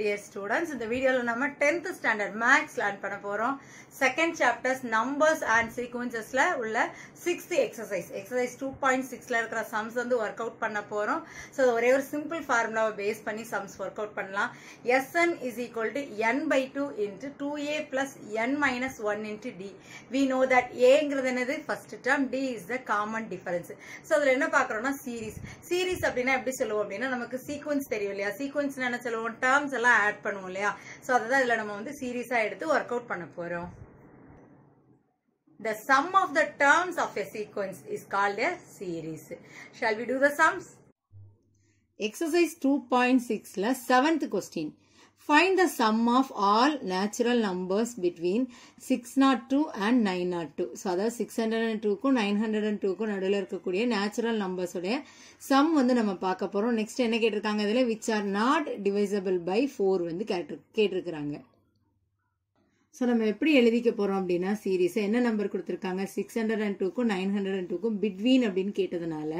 Dear students இந்த வீடியோவில் நம்ம டென்த் ஸ்டாண்டர்ட் மேக்ஸ் லேர்ன் பண்ண போகிறோம் செகண்ட் சாப்டர்ஸ் நம்பர்ஸ் அண்ட் சீக்வன்சஸில் உள்ள sixth exercise exercise two point சிக்ஸில் இருக்கிற சம்ஸ் வந்து ஒர்க் அவுட் பண்ண போகிறோம் ஸோ ஒரே ஒரு சிம்பிள் ஃபார்முலாவை பேஸ் பண்ணி சம்ஸ் ஒர்க் அவுட் பண்ணலாம் S N is equal to N by two into two A plus N minus one into D we know that ஏங்கிறது என்னது first term D is the common difference so அதில் என்ன பார்க்குறோம்னா series series அப்படின்னா எப்படி சொல்லுவோம் அப்படின்னா நமக்கு சீக்வன்ஸ் தெரியும் இல்லையா சீக்வன்ஸ் என்ன சொல்லுவோம் டேர்ம்ஸ் எல்லாம் எல்லாம் ஆட் பண்ணுவோம் இல்லையா ஸோ அதை தான் இதில் நம்ம வந்து சீரியஸாக எடுத்து ஒர்க் அவுட் பண்ண போகிறோம் The sum of the terms of a sequence is called a series. Shall we do the sums? Exercise 2.6ல 7th question. Find the sum of all natural numbers between 602 and 902. So அதாவது six hundred and டூக்கும் nine hundred and டூக்கும் நடுவில் இருக்கக்கூடிய natural நம்பர்ஸுடைய some வந்து நம்ம பார்க்க போகிறோம் நெக்ஸ்ட் என்ன கேட்டிருக்காங்க இதில் which are not divisible by four வந்து கேட்டு கேட்டிருக்கிறாங்க ஸோ நம்ம எப்படி எழுதிக்க போகிறோம் அப்படின்னா சீரீஸை என்ன நம்பர் கொடுத்துருக்காங்க சிக்ஸ் ஹண்ட்ரட் அண்ட் டூக்கும் நைன் ஹண்ட்ரட் அண்ட் டூக்கும் பிட்வீன் அப்படின்னு கேட்டதுனால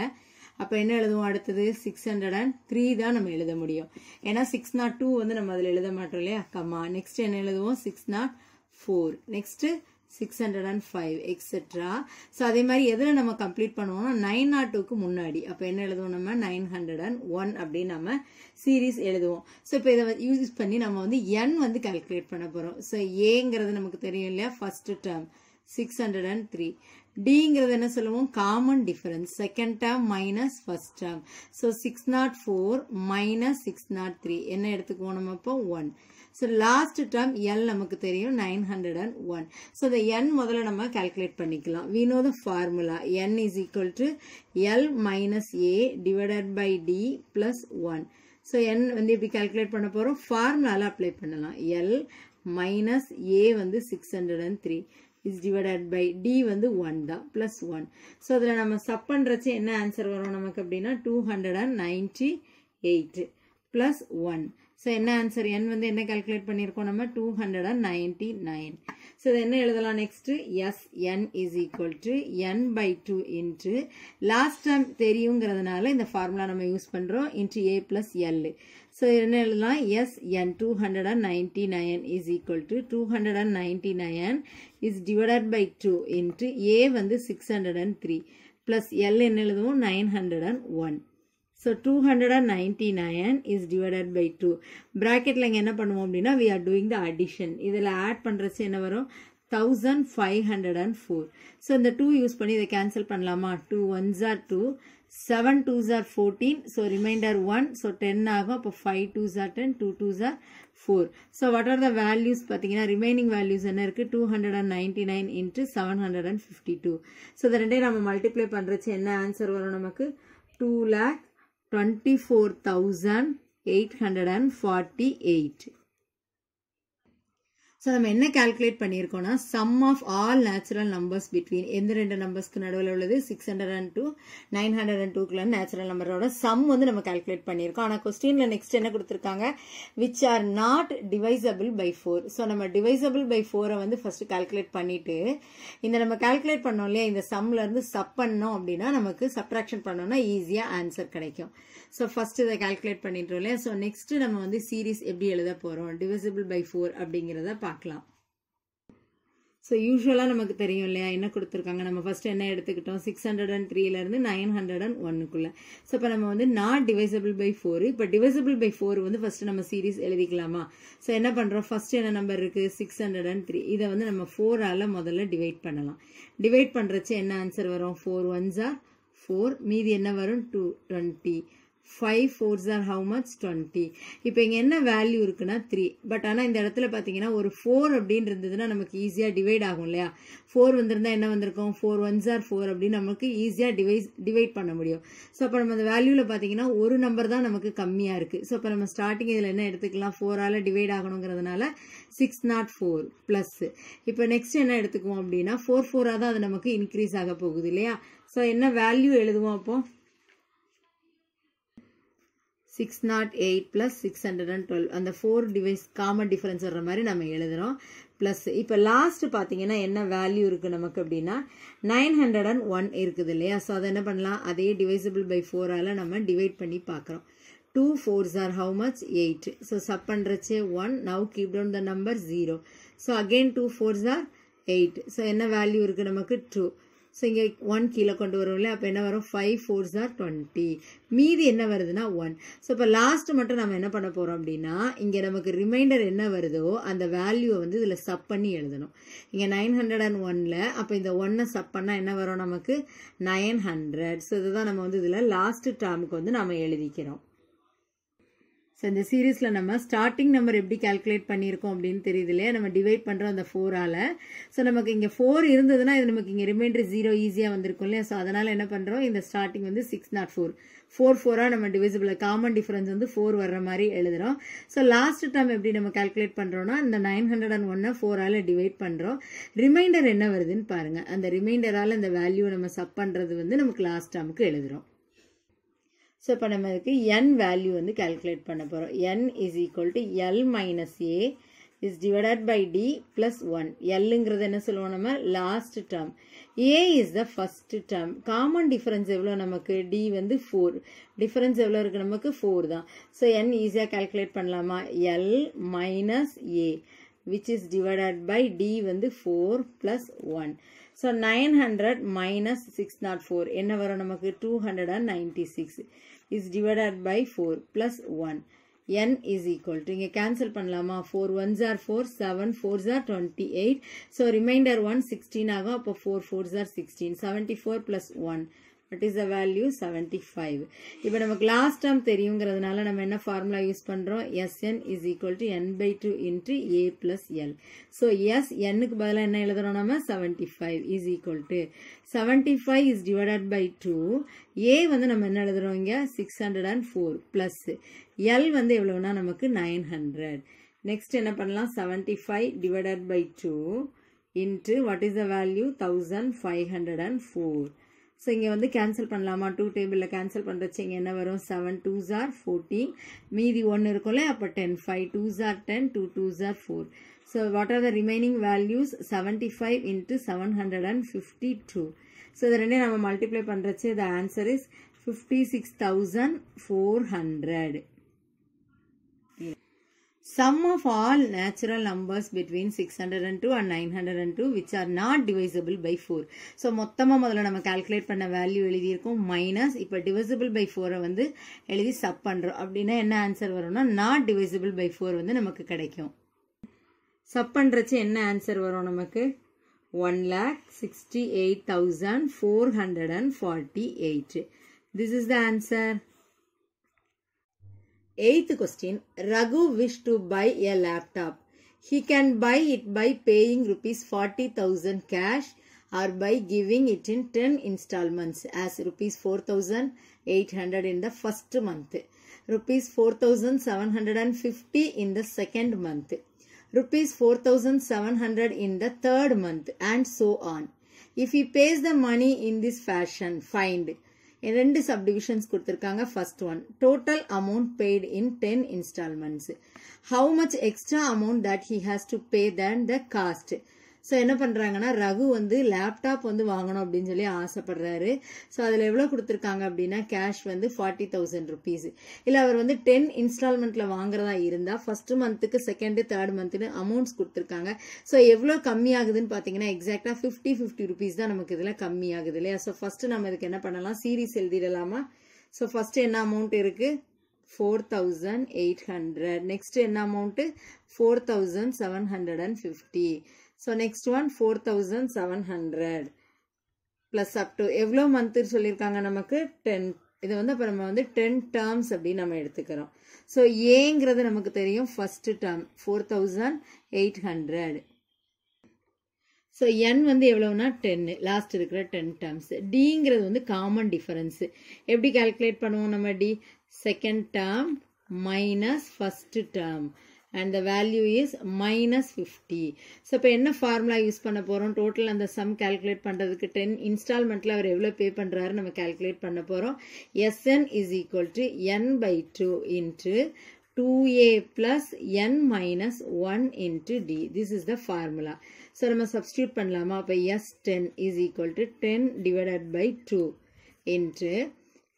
அப்போ என்ன எழுதுவோம் அடுத்தது சிக்ஸ் ஹண்ட்ரட் அண்ட் த்ரீ தான் நம்ம எழுத முடியும் ஏன்னா சிக்ஸ் நாட் டூ வந்து நம்ம அதில் எழுத மாட்டோம் இல்லையா கம்மா நெக்ஸ்ட் என்ன எழுதுவோம் six naught four next six hundred and five etcetera so அதே மாதிரி எதில் நம்ம கம்ப்ளீட் பண்ணுவோம்னா நைன் நாட் டூக்கு முன்னாடி அப்போ என்ன எழுதுவோம் நம்ம நைன் ஹண்ட்ரட் அண்ட் ஒன் அப்படின்னு நம்ம சீரீஸ் எழுதுவோம் ஸோ இப்போ இதை யூஸ் பண்ணி நம்ம வந்து என் வந்து கால்குலேட் பண்ண போகிறோம் ஸோ ஏங்கிறது நமக்கு தெரியும் இல்லையா first term six hundred and three டிங்கிறது என்ன சொல்லுவோம் common difference second term minus first term so six naught four minus six naught three என்ன எடுத்துக்குவோம் நம்ம இப்போ one so last term L நமக்கு தெரியும் nine hundred and one so இந்த என் முதல்ல நம்ம கால்குலேட் பண்ணிக்கலாம் we know the formula N is equal to L minus A divided by D plus one so N வந்து எப்படி கால்குலேட் பண்ண போகிறோம் ஃபார்முலாவில் அப்ளை பண்ணலாம் எல் மைனஸ் ஏ வந்து six hundred and three is divided by D வந்து one தான் plus one so அதில் நம்ம சப் என்ன ஆன்சர் வரும் நமக்கு அப்படின்னா two hundred and ninety eight plus one so என்ன ஆன்சர் என் வந்து என்ன கால்குலேட் பண்ணியிருக்கோம் நம்ம two hundred and ninety so என்ன எழுதலாம் next S N is equal to N by two into last time தெரியுங்கிறதுனால இந்த ஃபார்முலா நம்ம யூஸ் பண்ணுறோம் இன்ட்டு ஏ ப்ளஸ் எல்லு ஸோ என்ன எழுதலாம் S N two hundred and ninety nine is equal to two hundred and ninety nine is divided by two into ஏ வந்து six hundred and three plus L என்ன எழுதுவோம் nine hundred and one so two hundred and ninety nine is divided by two ப்ராக்கெட்டில் இங்கே என்ன பண்ணுவோம் அப்படின்னா we are doing the addition இதில் add பண்ணுறச்சு என்ன வரும் thousand five hundred and four so இந்த டூ யூஸ் பண்ணி இதை கேன்சல் பண்ணலாமா two ones are two seven two are fourteen so remainder one so ten ஆகும் அப்போ five two jar ten two two jar four so what are the values பார்த்தீங்கன்னா remaining values என்ன இருக்குது two hundred and ninety nine into seven hundred and fifty two so இந்த ரெண்டே நம்ம multiply பண்ணுறச்சு என்ன answer வரும் நமக்கு டூ லேக் 24,848. ஸோ நம்ம என்ன கால்குலேட் பண்ணியிருக்கோம்னா sum of all natural numbers between எந்த ரெண்டு நம்பர்ஸ்க்கு நடுவில் உள்ளது six hundred and two nine hundred and டூக்குள்ள நேச்சுரல் நம்பரோட சம் வந்து நம்ம கால்குலேட் பண்ணியிருக்கோம் ஆனால் கொஸ்டினில் நெக்ஸ்ட் என்ன கொடுத்துருக்காங்க which are not divisible by four so நம்ம டிவைசபிள் பை ஃபோரை வந்து ஃபர்ஸ்ட் கால்குலேட் பண்ணிட்டு இந்த நம்ம கால்குலேட் பண்ணோம் இல்லையா இந்த சம்ல இருந்து சப் பண்ணோம் அப்படின்னா நமக்கு சப்ராக்ஷன் பண்ணோம்னா ஈஸியாக ஆன்சர் கிடைக்கும் ஸோ ஃபர்ஸ்ட் இதை கால்குலேட் பண்ணிட்டோம் இல்லையா ஸோ நெக்ஸ்ட் நம்ம வந்து சீரீஸ் எப்படி எழுத போகிறோம் டிவைசபிள் பை ஃபோர் அப்படிங்கிறத பார்க்கலாம் ஸோ யூஸ்வலாக நமக்கு தெரியும் இல்லையா என்ன கொடுத்துருக்காங்க நம்ம ஃபர்ஸ்ட் என்ன எடுத்துக்கிட்டோம் சிக்ஸ் ஹண்ட்ரட் அண்ட் த்ரீலேருந்து நைன் ஹண்ட்ரட் அண்ட் ஒன்னுக்குள்ளே ஸோ இப்போ நம்ம வந்து நாட் டிவைசபிள் பை ஃபோர் இப்போ டிவைசபிள் பை ஃபோர் வந்து ஃபஸ்ட்டு நம்ம சீரீஸ் எழுதிக்கலாமா ஸோ என்ன பண்ணுறோம் ஃபஸ்ட்டு என்ன நம்பர் இருக்குது சிக்ஸ் ஹண்ட்ரட் அண்ட் த்ரீ இதை வந்து நம்ம ஃபோரால் முதல்ல டிவைட் பண்ணலாம் டிவைட் பண்ணுறச்சு என்ன ஆன்சர் வரும் ஃபோர் ஒன்ஸா ஃபோர் மீதி என்ன வரும் two twenty five fours are how much twenty இப்போ இங்கே என்ன வேல்யூ இருக்குன்னா த்ரீ பட் ஆனால் இந்த இடத்துல பார்த்தீங்கன்னா ஒரு ஃபோர் அப்படின்னு இருந்ததுன்னா நமக்கு ஈஸியாக டிவைட் ஆகும் இல்லையா ஃபோர் வந்திருந்தால் என்ன வந்திருக்கும் ஃபோர் ஒன்ஸ் ஆர் ஃபோர் அப்படின்னு நமக்கு ஈஸியாக டிவைஸ் டிவைட் பண்ண முடியும் ஸோ அப்போ நம்ம அந்த வேல்யூவில் பார்த்தீங்கன்னா ஒரு நம்பர் தான் நமக்கு கம்மியாக இருக்குது ஸோ அப்போ நம்ம ஸ்டார்டிங் இதில் என்ன எடுத்துக்கலாம் ஃபோரால் டிவைட் ஆகணுங்கிறதுனால சிக்ஸ் நாட் ஃபோர் ப்ளஸ் இப்போ நெக்ஸ்ட் என்ன எடுத்துக்குவோம் அப்படின்னா ஃபோர் ஃபோராக தான் அது நமக்கு இன்க்ரீஸ் ஆக போகுது இல்லையா ஸோ என்ன வேல்யூ எழுதுவோம் அப்போது six naught eight plus six hundred and twelve அந்த ஃபோர் டிவைஸ் காமன் டிஃபரன்ஸ் வர்ற மாதிரி நம்ம எழுதுகிறோம் ப்ளஸ் இப்போ லாஸ்ட் பார்த்தீங்கன்னா என்ன வேல்யூ இருக்குது நமக்கு அப்படின்னா நைன் ஹண்ட்ரட் அண்ட் ஒன் இருக்குது இல்லையா ஸோ அதை என்ன பண்ணலாம் அதே டிவைசபிள் பை ஃபோரால் நம்ம டிவைட் பண்ணி பார்க்குறோம் two fours are how much eight so sub பண்ணுறச்சே one now keep down the number zero so again two fours are eight so என்ன வேல்யூ இருக்குது நமக்கு டூ ஸோ இங்கே ஒன் கீழே கொண்டு வருவோம்ல அப்போ என்ன வரும் ஃபைவ் ஃபோர்ஸ் ஜார் டுவெண்ட்டி மீதி என்ன வருதுன்னா ஒன் ஸோ இப்போ லாஸ்ட்டு மட்டும் நம்ம என்ன பண்ண போகிறோம் அப்படின்னா இங்கே நமக்கு ரிமைண்டர் என்ன வருதோ அந்த வேல்யூவை வந்து இதில் சப் பண்ணி எழுதணும் இங்கே நைன் ஹண்ட்ரட் அண்ட் ஒனில் அப்போ இந்த ஒன்னை சப் பண்ணால் என்ன வரும் நமக்கு நைன் ஹண்ட்ரட் ஸோ இதுதான் நம்ம வந்து இதில் லாஸ்ட்டு டேமுக்கு வந்து நம்ம எழுதிக்கிறோம் ஸோ இந்த சீரீஸில் நம்ம ஸ்டார்டிங் நம்பர் எப்படி கால்குலேட் பண்ணியிருக்கோம் அப்படின்னு தெரியுது இல்லையா நம்ம டிவைட் பண்ணுறோம் அந்த ஃபோரால் ஸோ நமக்கு இங்கே ஃபோர் இருந்ததுன்னா இது நமக்கு இங்கே ரிமைண்டர் ஜீரோ ஈஸியாக வந்திருக்கும் இல்லையா ஸோ அதனால் என்ன பண்ணுறோம் இந்த ஸ்டார்டிங் வந்து சிக்ஸ் நாட் ஃபோர் ஃபோர் ஃபோராக நம்ம டிவிசிபிள் காமன் டிஃபரன்ஸ் வந்து ஃபோர் வர்ற மாதிரி எழுதுகிறோம் ஸோ லாஸ்ட் டைம் எப்படி நம்ம கால்குலேட் பண்ணுறோன்னா இந்த நைன் ஹண்ட்ரட் அண்ட் ஒன்னை ஃபோரால் டிவைட் பண்ணுறோம் ரிமைண்டர் என்ன வருதுன்னு பாருங்கள் அந்த ரிமைண்டரால் இந்த வேல்யூ நம்ம சப் பண்ணுறது வந்து நமக்கு லாஸ்ட் டைமுக்கு எழுதுகிறோம் ஸோ இப்போ நம்ம இதுக்கு என் வேல்யூ வந்து கேல்குலேட் பண்ண போகிறோம் N is equal to L minus A is divided by D plus one எல்லுங்கிறது என்ன சொல்லுவோம் நம்ம last term A is the first term common difference எவ்வளோ நமக்கு டி வந்து ஃபோர் டிஃபரன்ஸ் எவ்வளோ இருக்குது நமக்கு ஃபோர் தான் ஸோ என் ஈஸியாக கேல்குலேட் பண்ணலாமா L minus A which is divided by D வந்து four plus one so nine hundred minus six naught four என்ன வரும் நமக்கு two hundred and ninety six is divided by four plus one N is equal to இங்கே cancel பண்ணலாமா four one are four seven four are twenty eight so remainder one sixteen ஆகும் அப்போ four four are sixteen seventy four plus one what is the value 75 five இப்போ நமக்கு last term தெரியுங்கிறதுனால நம்ம என்ன formula use பண்ணுறோம் S N is equal to N by two into A plus L so S என்னுக்கு பதிலாக என்ன எழுதுறோம் நம்ம 75 five is to 75 is five is divided by two A வந்து நம்ம என்ன எழுதுறோம் இங்க six hundred and four L வந்து எவ்வளவுனா நமக்கு நைன் ஹண்ட்ரட் நெக்ஸ்ட் என்ன பண்ணலாம் seventy five divided by two into what is the value thousand five hundred and four so இங்கே வந்து கேன்சல் பண்ணலாமா டூ டேபிளில் கேன்சல் பண்ணுறச்சு இங்கே என்ன வரும் செவன் டூ ஜார் ஃபோர்டீன் மீதி ஒன்று இருக்கும்ல அப்போ ten five two jar ten two two jar four so what are the remaining values seventy five into seven hundred and fifty two so இது ரெண்டே நம்ம மல்டிப்ளை பண்ணுறச்சு the answer is fifty six thousand four hundred sum of all natural numbers between 602 and 902 which are not divisible by 4 so மொத்தமாக முதல்ல நம்ம calculate பண்ண value எழுதியிருக்கோம் minus இப்போ divisible by 4 வந்து எழுதி sub பண்ணுறோம் அப்படின்னா என்ன ஆன்சர் வரும்னா not divisible by 4 வந்து நமக்கு கிடைக்கும் சப் பண்ணுறச்சு என்ன ஆன்சர் வரும் நமக்கு one lakh sixty eight thousand four hundred and forty eight this is the answer Eighth question Raghu wish to buy a laptop. He can buy it by paying rupees 40,000 cash or by giving it in 10 installments as rupees 4800 in the first month rupees 4750 in the second month rupees 4700 in the third month and so on if he pays the money in this fashion find ரெண்டு subdivisions கொடுத்துருக்காங்க first one total amount paid in ten instalments how much extra amount that he has to pay than the cost so என்ன பண்ணுறாங்கன்னா ரகு வந்து laptop வந்து வாங்கணும் அப்படின்னு சொல்லி ஆசைப்படுறாரு ஸோ அதில் எவ்வளோ கொடுத்துருக்காங்க அப்படின்னா கேஷ் வந்து ஃபார்ட்டி தௌசண்ட் ருபீஸ் இல்லை அவர் வந்து டென் இன்ஸ்டால்மெண்ட்டில் வாங்குறதா இருந்தால் ஃபஸ்ட்டு மந்த்துக்கு செகண்டு தேர்ட் மந்த்துன்னு அமௌண்ட்ஸ் கொடுத்துருக்காங்க ஸோ எவ்வளோ கம்மியாகுதுன்னு பார்த்தீங்கன்னா எக்ஸாக்டாக ஃபிஃப்டி ஃபிஃப்டி ருபீஸ் தான் நமக்கு இதில் கம்மியாகுது இல்லையா ஸோ ஃபஸ்ட்டு நம்ம இதுக்கு என்ன பண்ணலாம் சீரீஸ் எழுதிடலாமா ஸோ ஃபஸ்ட்டு என்ன அமௌண்ட் இருக்குது four thousand eight hundred next என்ன amount four thousand seven hundred and fifty so next one four thousand seven hundred plus up to எவ்வளோ மந்த்து சொல்லியிருக்காங்க நமக்கு டென் இது வந்து அப்புறம் நம்ம வந்து டென் டேர்ம்ஸ் அப்படின்னு நம்ம எடுத்துக்கிறோம் ஸோ ஏங்கிறது நமக்கு தெரியும் first term four thousand eight hundred so N வந்து எவ்வளோனா டென்னு லாஸ்ட் இருக்கிற டென் டேர்ம்ஸ் டிங்கிறது வந்து காமன் டிஃபரன்ஸு எப்படி கால்குலேட் பண்ணுவோம் நம்ம D second term minus first term and the value is minus fifty so இப்போ என்ன ஃபார்முலா யூஸ் பண்ண போகிறோம் டோட்டல் அந்த சம் கேல்குலேட் பண்ணுறதுக்கு டென் இன்ஸ்டால்மெண்ட்டில் அவர் எவ்வளோ பே பண்ணுறாரு நம்ம கேல்குலேட் பண்ண போகிறோம் S N is equal to N by two into 2a plus n minus 1 into d. This is the formula. So, நம்ம substitute பண்ணலாமா, அப்பை S10 is equal to 10 divided by 2 into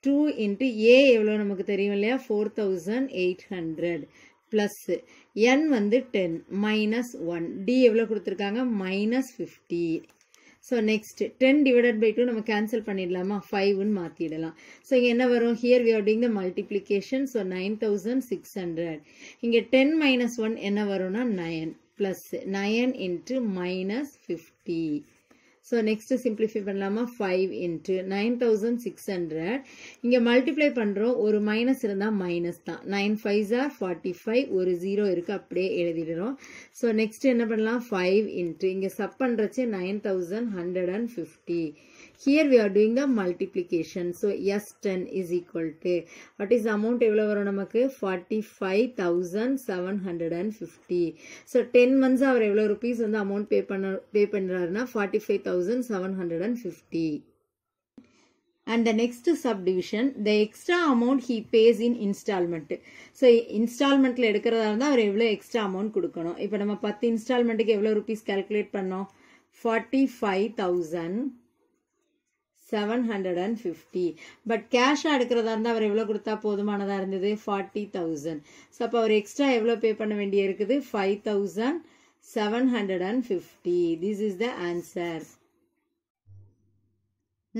2 into a எவ்வளோ நமக்கு தெரியும் இல்லையா 4800 ப்ளஸ்ஸு என் வந்து ten minus one D எவ்வளோ கொடுத்துருக்காங்க minus fifty so next ten divided by two நம்ம கேன்சல் பண்ணிடலாமா ஃபைவ்னு மாற்றிடலாம் ஸோ இங்கே என்ன வரும் here we are the multiplication so nine thousand six hundred இங்கே டென் மைனஸ் ஒன் என்ன வரும்னா nine plus nine into minus fifty so next simplify பண்ணலாமா five into nine thousand six hundred இங்கே மல்டிப்ளை பண்ணுறோம் ஒரு மைனஸ் இருந்தால் மைனஸ் தான் 9 five ஜார் ஃபார்ட்டி ஃபைவ் ஒரு ஜீரோ இருக்குது அப்படியே எழுதிடுறோம் ஸோ next என்ன பண்ணலாம் ஃபைவ் இன்ட்டு இங்கே சப் பண்ணுறச்சு nine thousand hundred and fifty here we are doing the multiplication so s10 is equal to what is the amount எவ்வளவு வரும் நமக்கு 45750 so 10 months அவர் எவ்வளவு rupees வந்து amount pay பண்ண pay 45750 and the next subdivision the extra amount he pays in installment so installmentல எடுக்கிறதா இருந்தால் அவர் எவ்வளோ extra amount கொடுக்கணும் இப்போ நம்ம பத்து installmentக்கு எவ்வளோ rupees calculate பண்ணோம் 45,000 seven hundred and fifty but கேஷாக எடுக்கிறதா இருந்தால் அவர் எவ்வளோ கொடுத்தா போதுமானதாக இருந்தது ஃபார்ட்டி தௌசண்ட் ஸோ அப்போ அவர் எக்ஸ்ட்ரா எவ்வளோ பே பண்ண வேண்டிய இருக்குது five thousand seven hundred and fifty this is the answer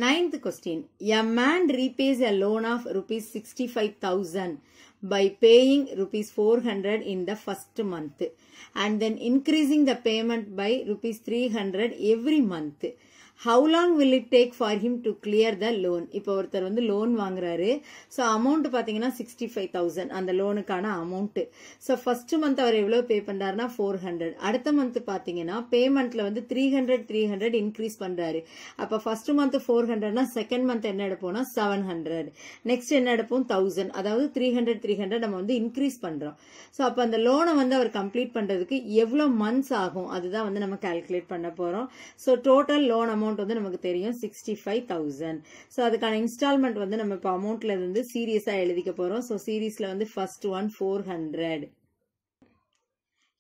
ninth question a man repays a loan of rupees sixty five thousand by paying by four hundred in the the first and then then the payment by by three hundred every month how long will it take for him to clear the loan இப்போ ஒருத்தர் வந்து loan வாங்குறாரு so amount பார்த்தீங்கன்னா sixty five thousand அந்த லோனுக்கான amount so first month அவர் எவ்வளோ pay பண்ணுறாருனா four hundred அடுத்த மந்த் பார்த்தீங்கன்னா பேமெண்ட்டில் வந்து three hundred three hundred increase பண்ணுறாரு அப்போ ஃபர்ஸ்ட் மந்த் ஃபோர் ஹண்ட்ரட்னா செகண்ட் மந்த் என்ன எடுப்போம்னா செவன் ஹண்ட்ரட் நெக்ஸ்ட் என்ன எடுப்போம் தௌசண்ட் அதாவது த்ரீ ஹண்ட்ரட் த்ரீ ஹண்ட்ரட் நம்ம வந்து இன்க்ரீஸ் பண்ணுறோம் ஸோ அப்போ அந்த லோனை வந்து அவர் கம்ப்ளீட் பண்ணுறதுக்கு எவ்வளோ மந்த்ஸ் ஆகும் அதுதான் வந்து நம்ம கால்குலேட் பண்ண போகிறோம் so total loan amount amount வந்து நமக்கு தெரியும் சிக்ஸ்டி ஃபைவ் தௌசண்ட் ஸோ அதுக்கான இன்ஸ்டால்மெண்ட் வந்து நம்ம இப்போ அமௌண்ட்ல இருந்து சீரியஸாக எழுதிக்க போகிறோம் ஸோ சீரீஸில் வந்து ஃபர்ஸ்ட் ஒன் ஃபோர் ஹண்ட்ரட்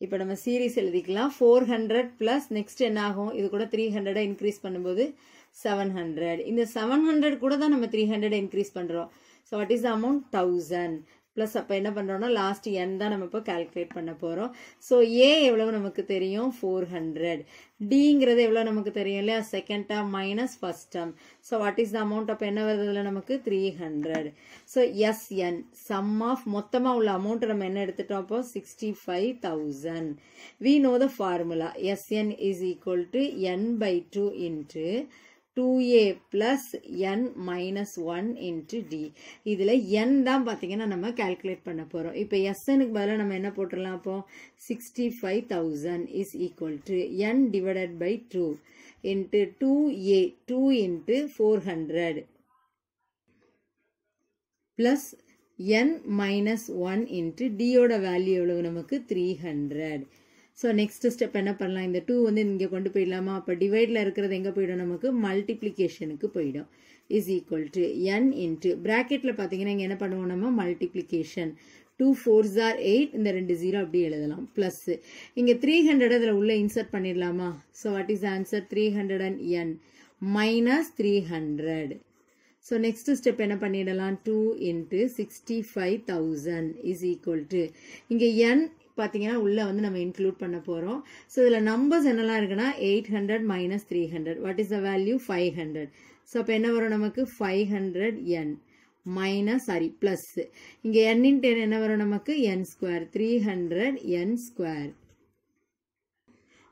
இப்போ நம்ம சீரீஸ் எழுதிக்கலாம் ஃபோர் ஹண்ட்ரட் ப்ளஸ் நெக்ஸ்ட் என்ன ஆகும் இது கூட த்ரீ ஹண்ட்ரடாக இன்க்ரீஸ் பண்ணும்போது செவன் ஹண்ட்ரட் இந்த செவன் ஹண்ட்ரட் கூட தான் நம்ம த்ரீ ஹண்ட்ரட் இன்க்ரீஸ் பண்ணுறோம் so what is amount thousand plus அப்போ என்ன பண்ணுறோம்னா லாஸ்ட் என் தான் நம்ம இப்போ கால்குலேட் பண்ண போகிறோம் ஸோ ஏ எவ்வளவு நமக்கு தெரியும் ஃபோர் ஹண்ட்ரட் டிங்கிறது எவ்வளோ நமக்கு தெரியும் இல்லையா second term minus first term so what is the amount அப்போ என்ன வருது நமக்கு three hundred so S N sum of மொத்தமாக உள்ள அமௌண்ட் நம்ம என்ன எடுத்துட்டோம் அப்போ sixty five thousand we know the formula S N is equal to N by two into 2a plus n minus 1 into d இதில n தான் பார்த்தீங்கன்னா நம்ம calculate பண்ண போகிறோம் இப்போ sனுக்கு பல நம்ம என்ன போட்டுலாம் போம் 65000 is equal to n divided by 2 into 2a 2 into 400 plus n minus 1 into d ஓட வேல்யூ நமக்கு 300 ஸோ நெக்ஸ்ட் ஸ்டெப் என்ன பண்ணலாம் இந்த டூ வந்து இங்கே கொண்டு போயிடலாமா அப்போ டிவைடில் இருக்கிறது எங்கே போயிடும் நமக்கு மல்டிப்ளிகேஷனுக்கு போயிடும் is equal to N into ப்ராக்கெட்டில் பார்த்தீங்கன்னா இங்கே என்ன பண்ணுவோம் நம்ம மல்டிப்ளிகேஷன் டூ ஃபோர் ஜார் எயிட் இந்த ரெண்டு ஜீரோ அப்படி எழுதலாம் ப்ளஸ் இங்கே த்ரீ ஹண்ட்ரட் அதில் உள்ளே இன்சர்ட் பண்ணிடலாமா so what is answer three hundred and N minus three hundred so next step என்ன பண்ணிடலாம் two into sixty five thousand is equal to இங்கே என் பார்த்தீங்கன்னா உள்ளே வந்து நம்ம இன்க்ளூட் பண்ண போகிறோம் ஸோ இதில் நம்பர்ஸ் என்னெல்லாம் இருக்குன்னா eight hundred minus three hundred what is the value five hundred so அப்போ என்ன வரும் நமக்கு five hundred N minus sorry plus இங்கே என் இன் டென் என்ன வரும் நமக்கு N square three hundred N square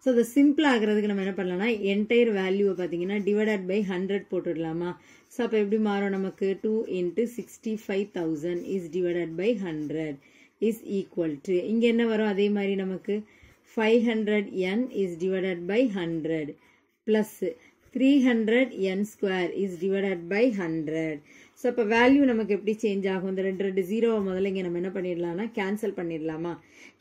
so அதை சிம்பிள் ஆகிறதுக்கு நம்ம என்ன பண்ணலாம்னா என்டையர் வேல்யூவை பார்த்தீங்கன்னா டிவைடட் பை ஹண்ட்ரட் போட்டுடலாமா ஸோ அப்போ எப்படி மாறும் நமக்கு two into sixty five thousand is divided by hundred is equal to இங்கே என்ன வரும் அதே மாதிரி நமக்கு five hundred N is divided by hundred plus three hundred N square is divided by hundred so அப்போ வேல்யூ நமக்கு எப்படி சேஞ்ச் ஆகும் இந்த ரெண்டு ரெண்டு ஜீரோவை முதல்ல இங்கே நம்ம என்ன பண்ணிடலாம்னா கேன்சல் பண்ணிடலாமா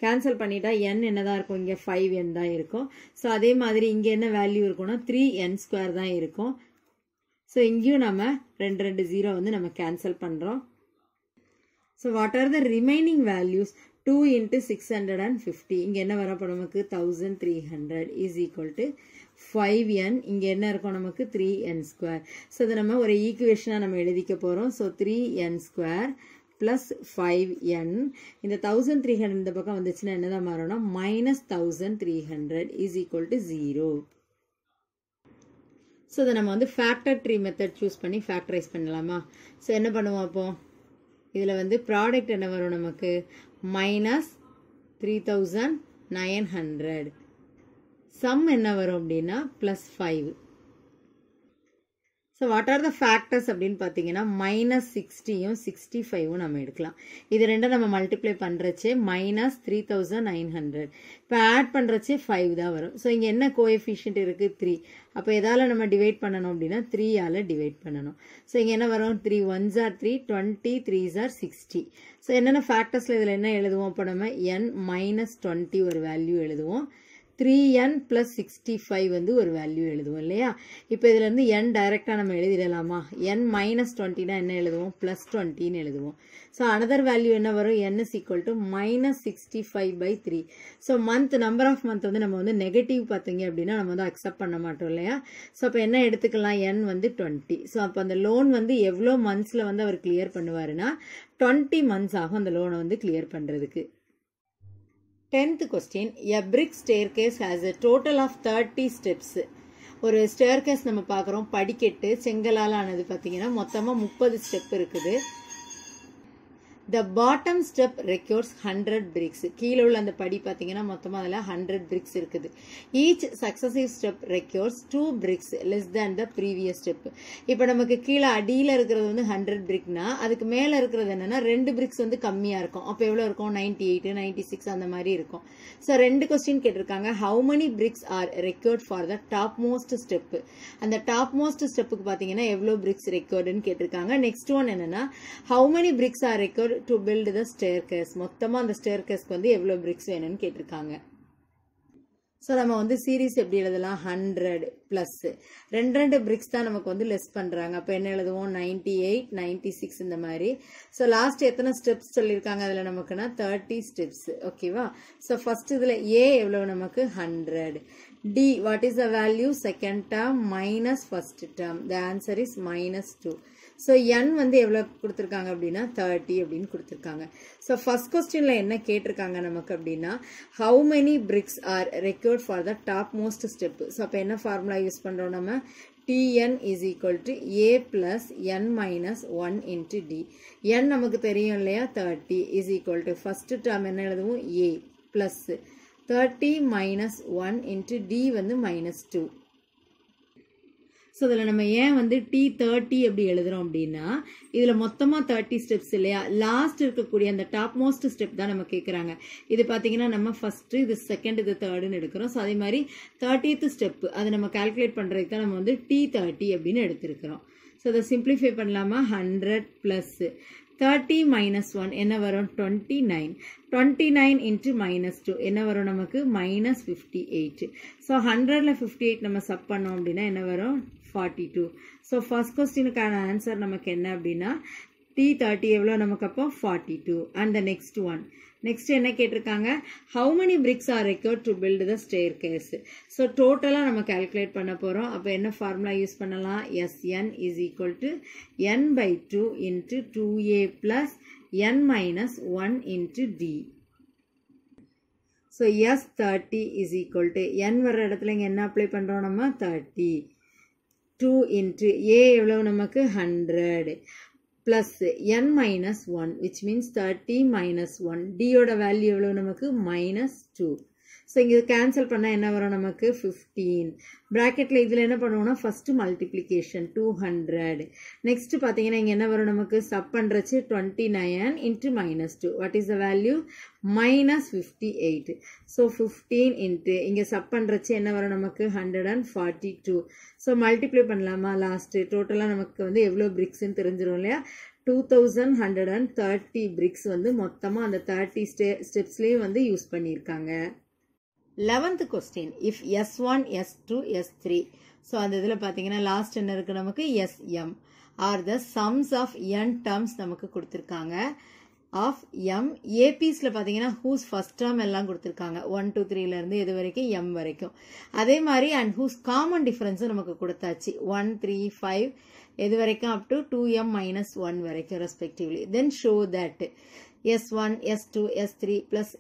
கேன்சல் பண்ணிட்டா என் என்ன தான் இருக்கும் இங்கே ஃபைவ் என் தான் இருக்கும் ஸோ அதே மாதிரி இங்கே என்ன வேல்யூ இருக்கும்னா த்ரீ என் ஸ்கொயர் தான் இருக்கும் ஸோ இங்கேயும் நம்ம ரெண்டு ரெண்டு ஜீரோ வந்து நம்ம கேன்சல் பண்ணுறோம் so what are the remaining values two into six hundred and fifty இங்கே என்ன வரப்போ நமக்கு தௌசண்ட் த்ரீ ஹண்ட்ரட் 5n. இங்க ஃபைவ் என் இங்கே என்ன இருக்கும் நமக்கு த்ரீ என் ஸ்கொயர் ஸோ நம்ம ஒரு ஈக்குவேஷனாக நம்ம எழுதிக்க போகிறோம் so three N square plus five N இந்த தௌசண்ட் த்ரீ ஹண்ட்ரட் இந்த பக்கம் வந்துச்சுன்னா என்னதான் மாரும்னம் minus thousand three hundred to 0. So, zero so இதை நம்ம வந்து ஃபேக்டர் ட்ரீ மெத்தட் சூஸ் பண்ணி ஃபேக்டரைஸ் பண்ணலாமா ஸோ என்ன பண்ணுவோம் அப்போது இதில் வந்து ப்ராடக்ட் என்ன வரும் நமக்கு minus three thousand nine hundred sum என்ன வரும் அப்படின்னா plus five so what are the factors அப்படின்னு பார்த்தீங்கன்னா மைனஸ் சிக்ஸ்டியும் சிக்ஸ்டி ஃபைவும் நம்ம எடுக்கலாம் இது ரெண்டும் நம்ம மல்டிப்ளை பண்ணுறச்சே minus three thousand nine hundred இப்போ ஆட் பண்ணுறச்சே ஃபைவ் தான் வரும் ஸோ இங்கே என்ன கோஎஃபிஷியன்ட் இருக்குது த்ரீ அப்போ எதால் நம்ம டிவைட் பண்ணணும் அப்படின்னா த்ரீயால் டிவைட் பண்ணணும் ஸோ இங்கே என்ன வரும் three ones are three twenty threes are sixty so என்னென்ன ஃபேக்டர்ஸில் இதில் என்ன எழுதுவோம் அப்போ நம்ம என் மைனஸ் டுவெண்ட்டி ஒரு வேல்யூ எழுதுவோம் three N plus sixty five வந்து ஒரு வேல்யூ எழுதுவோம் இல்லையா இப்போ இதிலேருந்து என் டைரெக்டாக நம்ம எழுதிடலாமா என் மைனஸ் நான் என்ன எழுதுவோம் ப்ளஸ் நான் எழுதுவோம் ஸோ another வேல்யூ என்ன வரும் N is equal to minus sixty five by three so number number of month வந்து நம்ம வந்து நெகட்டிவ் பார்த்தீங்க அப்படின்னா நம்ம வந்து அக்செப்ட் பண்ண மாட்டோம் இல்லையா ஸோ அப்போ என்ன எடுத்துக்கலாம் என் வந்து டுவெண்ட்டி ஸோ அப்போ அந்த லோன் வந்து எவ்வளோ மந்த்ஸில் வந்து அவர் கிளியர் பண்ணுவாருன்னா டுவெண்ட்டி மந்த்ஸ் ஆகும் அந்த லோனை வந்து கிளியர் பண்ணுறதுக்கு tenth question a brick stair has a total of thirty steps ஒரு ஸ்டேர்கேஸ் நம்ம பார்க்குறோம் படிக்கட்டு செங்கலால் ஆனது பார்த்திங்கன்னா மொத்தமாக முப்பது ஸ்டெப் இருக்குது the bottom step requires hundred bricks கீழே உள்ள அந்த படி பார்த்தீங்கன்னா மொத்தமாக அதில் ஹண்ட்ரட் பிரிக்ஸ் இருக்குது each successive step requires two bricks less than the previous step இப்போ நமக்கு கீழே அடியில் இருக்கிறது வந்து ஹண்ட்ரட் பிரிக்னா அதுக்கு மேலே இருக்கிறது என்னென்னா ரெண்டு பிரிக்ஸ் வந்து கம்மியாக இருக்கும் அப்போ எவ்வளோ இருக்கும் நைன்டி எயிட் நைன்டி சிக்ஸ் அந்த மாதிரி இருக்கும் ஸோ ரெண்டு கொஸ்டின் கேட்டிருக்காங்க how many bricks are required for the topmost step அந்த டாப் மோஸ்ட் ஸ்டெப்புக்கு பார்த்தீங்கன்னா எவ்வளோ பிரிக்ஸ் ரெக்யூர்டுன்னு கேட்டிருக்காங்க நெக்ஸ்ட் ஒன் என்னென்னா how many bricks are required to build the staircase மொத்தமாக அந்த ஸ்டேர் கேஸ்க்கு வந்து எவ்வளோ பிரிக்ஸ் வேணும்னு கேட்டிருக்காங்க ஸோ நம்ம வந்து சீரீஸ் எப்படி எழுதலாம் ஹண்ட்ரட் ப்ளஸ்ஸு ரெண்டு ரெண்டு பிரிக்ஸ் தான் நமக்கு வந்து லெஸ் பண்ணுறாங்க அப்போ என்ன எழுதுவோம் நைன்டி எயிட் நைன்டி சிக்ஸ் இந்த மாதிரி ஸோ லாஸ்ட் எத்தனை ஸ்டெப்ஸ் சொல்லியிருக்காங்க அதில் நமக்குன்னா தேர்ட்டி ஸ்டெப்ஸ் ஓகேவா ஸோ ஃபஸ்ட் இதில் ஏ எவ்வளோ நமக்கு hundred D what is the value second term minus first term the answer is minus two so N வந்து எவ்வளோ கொடுத்துருக்காங்க அப்படின்னா தேர்ட்டி அப்படின்னு கொடுத்துருக்காங்க ஸோ ஃபஸ்ட் கொஸ்டினில் என்ன கேட்டிருக்காங்க நமக்கு அப்படின்னா how many bricks are required for the topmost step so அப்போ என்ன ஃபார்முலா யூஸ் பண்ணுறோம் நம்ம T N is equal to A plus N minus one into D N நமக்கு தெரியும் இல்லையா thirty is equal to first term என்ன எழுதுவும் A plus thirty minus one into D வந்து மைனஸ் டூ ஸோ இதில் நம்ம ஏன் வந்து டி தேர்ட்டி அப்படி எழுதுகிறோம் அப்படின்னா இதில் மொத்தமாக தேர்ட்டி ஸ்டெப்ஸ் இல்லையா லாஸ்ட் இருக்கக்கூடிய அந்த டாப் மோஸ்ட் ஸ்டெப் தான் நம்ம கேட்குறாங்க இது பார்த்தீங்கன்னா நம்ம ஃபஸ்ட்டு இது செகண்ட் இது தேர்டுன்னு எடுக்கிறோம் ஸோ அதே மாதிரி தேர்ட்டித் ஸ்டெப் அதை நம்ம கால்குலேட் பண்ணுறதுக்கு தான் நம்ம வந்து டி தேர்ட்டி அப்படின்னு எடுத்திருக்கிறோம் ஸோ அதை சிம்பிளிஃபை பண்ணலாமா hundred plus thirty minus one என்ன வரும் twenty nine twenty nine into minus two என்ன வரும் நமக்கு மைனஸ் ஃபிஃப்டி எயிட் ஸோ ஹண்ட்ரடில் ஃபிஃப்டி எயிட் நம்ம சப் பண்ணோம் அப்படின்னா என்ன வரும் ஃபார்ட்டி டூ ஸோ ஃபஸ்ட் கொஸ்டினுக்கான ஆன்சர் நமக்கு என்ன அப்படின்னா டி தேர்ட்டி எவ்வளோ நமக்கு அப்போ forty two and the next one next என்ன கேட்டிருக்காங்க how many bricks are required to build the staircase so டோட்டலாக நம்ம கேல்குலேட் பண்ண போகிறோம் அப்போ என்ன ஃபார்முலா யூஸ் பண்ணலாம் S N is equal to N by two into two a plus N minus one into d so S thirty is equal to n வர்ற இடத்துல இங்கே என்ன அப்ளை பண்ணுறோம் நம்ம தேர்ட்டி டூ இன்ட்டு ஏ எவ்வளவு நமக்கு hundred plus N minus one which means thirty minus one டியோட value எவ்வளோ நமக்கு மைனஸ் டூ ஸோ இங்கே கேன்சல் பண்ணால் என்ன வரும் நமக்கு ஃபிஃப்டீன் ப்ராக்கெட்டில் இதில் என்ன பண்ணுவோம்னா first multiplication two hundred next பார்த்தீங்கன்னா இங்கே என்ன வரும் நமக்கு சப் பண்ணுறச்சு twenty nine into minus two what is the value minus fifty eight so fifteen into இங்கே சப் பண்ணுறச்சு என்ன வரும் நமக்கு hundred and forty two so multiply பண்ணலாமா லாஸ்ட்டு டோட்டலாக நமக்கு வந்து எவ்வளோ பிரிக்ஸ்ன்னு தெரிஞ்சிடும் இல்லையா two thousand hundred and thirty bricks வந்து மொத்தமாக அந்த தேர்ட்டி ஸ்டெ ஸ்டெப்ஸ்லேயும் வந்து யூஸ் பண்ணியிருக்காங்க eleventh question if S one S two S three so அந்த இதில் பார்த்தீங்கன்னா லாஸ்ட் என்ன இருக்கு நமக்கு S m are the sums of n terms நமக்கு கொடுத்துருக்காங்க ஆஃப் எம் ஏபிஸில் பார்த்தீங்கன்னா ஹூஸ் ஃபஸ்ட் டேர்ம் எல்லாம் கொடுத்துருக்காங்க ஒன் டூ த்ரீலேருந்து எது வரைக்கும் எம் வரைக்கும் அதே மாதிரி அண்ட் ஹூஸ் காமன் டிஃப்ரென்ஸும் நமக்கு கொடுத்தாச்சு ஒன் த்ரீ ஃபைவ் எது வரைக்கும் up to two m minus one வரைக்கும் respectively then show that S one S two S three plus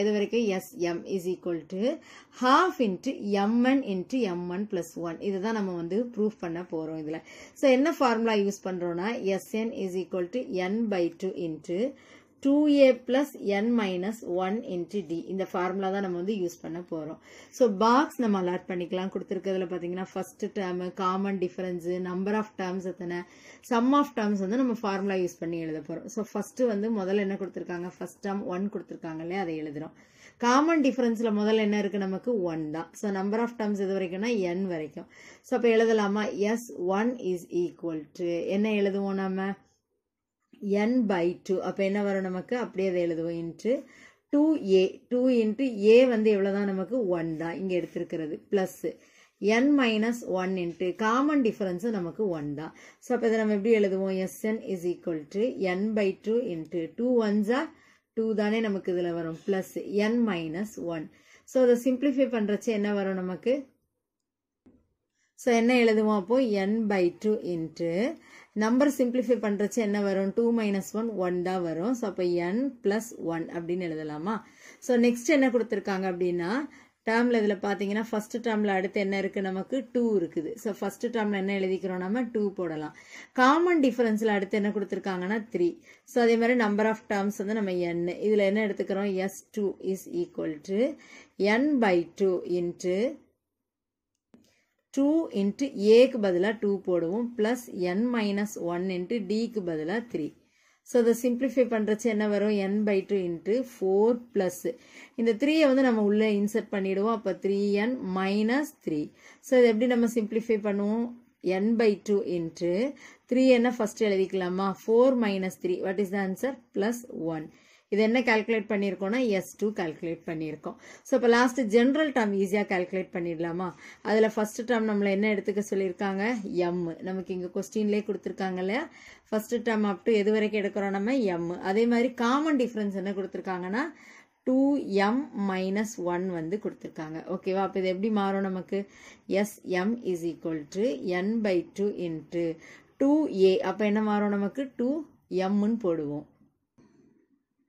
இது வரைக்கும் S m is to half half into into into plus plus one நம்ம வந்து proof பண்ண போகிறோம் இதில் ஸோ என்ன formula use பண்ணுறோன்னா S n is equal to n by two into two a n n minus one d. D இந்த formula தான் நம்ம வந்து யூஸ் பண்ண போகிறோம் ஸோ பாக்ஸ் நம்ம அல்லாட் பண்ணிக்கலாம் கொடுத்துருக்கிறதுல பார்த்தீங்கன்னா first term common difference number of terms எத்தனை சம் ஆஃப் டேர்ம்ஸ் வந்து நம்ம ஃபார்முலா யூஸ் பண்ணி எழுத போகிறோம் ஸோ ஃபஸ்ட்டு வந்து முதல்ல என்ன கொடுத்துருக்காங்க first term ஒன் கொடுத்துருக்காங்க இல்லையா அதை எழுதுகிறோம் காமன் differenceல முதல்ல என்ன இருக்குது நமக்கு ஒன் தான் ஸோ நம்பர் ஆஃப் டேர்ம்ஸ் வரைக்கும்னா என் வரைக்கும் ஸோ அப்போ எழுதலாமா எஸ் ஒன் இஸ் என்ன எழுதுவோம் நம்ம என் பை டூ அப்போ என்ன வரும் நமக்கு அப்படியே அதை எழுதுவோம் into two a two into ஏ வந்து எவ்வளோ தான் நமக்கு ஒன் தான் இங்கே எடுத்திருக்கிறது plus n minus one into common டிஃபரன்ஸும் நமக்கு ஒன் தான் ஸோ அப்போ இதை நம்ம எப்படி எழுதுவோம் S N is equal to N by two into two ஒன்ஸா டூ தானே நமக்கு இதில் வரும் ப்ளஸ் என் மைனஸ் ஒன் ஸோ அதை சிம்பிளிஃபை பண்ணுறச்சு என்ன வரும் நமக்கு ஸோ என்ன எழுதுவோம் அப்போது n by two into number simplify பண்ணுறச்சு என்ன வரும் டூ மைனஸ் ஒன் ஒன் தான் வரும் ஸோ அப்போ என் ப்ளஸ் ஒன் அப்படின்னு எழுதலாமா ஸோ நெக்ஸ்ட் என்ன கொடுத்துருக்காங்க அப்படின்னா டேர்மில் இதில் பார்த்தீங்கன்னா ஃபஸ்ட்டு டேர்மில் அடுத்து என்ன இருக்குது நமக்கு டூ இருக்குது ஸோ ஃபஸ்ட்டு டேர்மில் என்ன எழுதிக்கிறோம் நம்ம டூ போடலாம் காமன் டிஃபரன்ஸில் அடுத்து என்ன கொடுத்துருக்காங்கன்னா த்ரீ ஸோ அதே மாதிரி நம்பர் ஆஃப் டேர்ம்ஸ் வந்து நம்ம என் இதில் என்ன எடுத்துக்கிறோம் S two is equal to N by two into two into ஏக்கு பதிலாக டூ போடுவோம் ப்ளஸ் என் மைனஸ் ஒன் இன்ட்டு டிக்கு பதிலாக த்ரீ ஸோ அதை சிம்பிளிஃபை பண்ணுறச்சு என்ன வரும் n by two into four plus இந்த த்ரீயை வந்து நம்ம உள்ளே இன்சர்ட் பண்ணிவிடுவோம் அப்போ three n minus three so அதை எப்படி நம்ம சிம்பிளிஃபை பண்ணுவோம் n by two into three என்ன ஃபஸ்ட்டு எழுதிக்கலாமா four minus three what is the answer plus one இது என்ன கால்குலேட் பண்ணியிருக்கோம்னா எஸ் டூ கால்குலேட் பண்ணியிருக்கோம் ஸோ இப்போ லாஸ்ட் ஜென்ரல் டேர்ம் ஈஸியாக கால்குலேட் பண்ணிடலாமா அதில் ஃபர்ஸ்ட் டேர்ம் நம்மளை என்ன எடுத்துக்க சொல்லியிருக்காங்க எம் நமக்கு இங்கே கொஸ்டின்லேயே கொடுத்துருக்காங்க இல்லையா ஃபர்ஸ்ட் டேர்ம் அப் டு எது வரைக்கும் எடுக்கிறோம் நம்ம எம் அதே மாதிரி காமன் டிஃப்ரென்ஸ் என்ன கொடுத்துருக்காங்கன்னா டூ எம் மைனஸ் ஒன் வந்து கொடுத்துருக்காங்க ஓகேவா அப்போ இது எப்படி மாறும் நமக்கு S m is equal to N by two into two a அப்போ என்ன மாறும் நமக்கு டூ எம்முன்னு போடுவோம்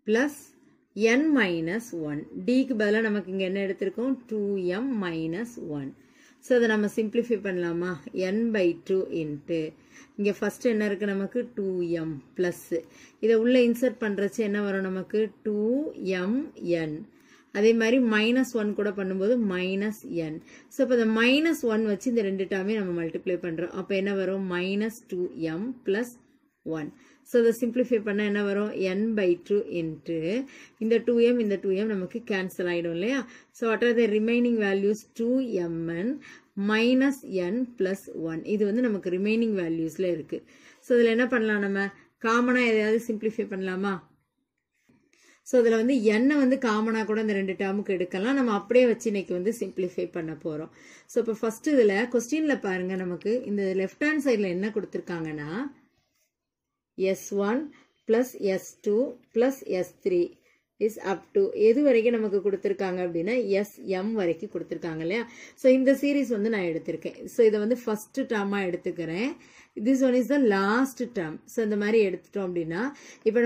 பிளஸ் என் மைனஸ் ஒன் டிக்கு பதிலாக நமக்கு இங்கே என்ன எடுத்திருக்கோம் two m minus one so அதை நம்ம சிம்பிளிஃபை பண்ணலாமா என் பை டூ இன்ட்டு இங்கே ஃபஸ்ட்டு என்ன இருக்குது நமக்கு டூ எம் ப்ளஸ்ஸு இதை உள்ளே இன்சர்ட் பண்ணுறச்சு என்ன வரும் நமக்கு டூ எம் என் அதே மாதிரி மைனஸ் ஒன் கூட பண்ணும்போது மைனஸ் என் ஸோ இப்போ இந்த மைனஸ் ஒன் வச்சு இந்த ரெண்டு டாமே நம்ம மல்டிப்ளை பண்ணுறோம் அப்போ என்ன வரும் minus two m plus one so இதை சிம்பிளிஃபை பண்ண என்ன வரும் என் பை டூ இன்ட்டு இந்த டூ எம் இந்த டூ எம் நமக்கு கேன்சல் ஆகிடும் இல்லையா so what are the remaining values two m n minus n plus one இது வந்து நமக்கு ரிமைனிங் வேல்யூஸில் இருக்குது ஸோ இதில் என்ன பண்ணலாம் நம்ம காமனாக எதையாவது சிம்பிளிஃபை பண்ணலாமா ஸோ அதில் வந்து எண்ணெய் வந்து காமனாக கூட இந்த ரெண்டு டேமுக்கு எடுக்கலாம் நம்ம அப்படியே வச்சு இன்றைக்கி வந்து சிம்பிளிஃபை பண்ண போகிறோம் ஸோ இப்போ ஃபஸ்ட்டு இதில் கொஸ்டினில் பாருங்கள் நமக்கு இந்த லெஃப்ட் ஹேண்ட் சைடில் என்ன கொடுத்துருக்காங்கன்னா S1 plus S2 plus S3 is up to எது வரைக்கும் நமக்கு கொடுத்துருக்காங்க அப்படின்னா எஸ் எம் வரைக்கும் கொடுத்துருக்காங்க இல்லையா ஸோ இந்த சீரீஸ் வந்து நான் எடுத்திருக்கேன் ஸோ இதை வந்து ஃபஸ்ட்டு டேர்மாக எடுத்துக்கிறேன் this one is the last term so இந்த மாதிரி எடுத்துட்டோம் அப்படின்னா இப்போ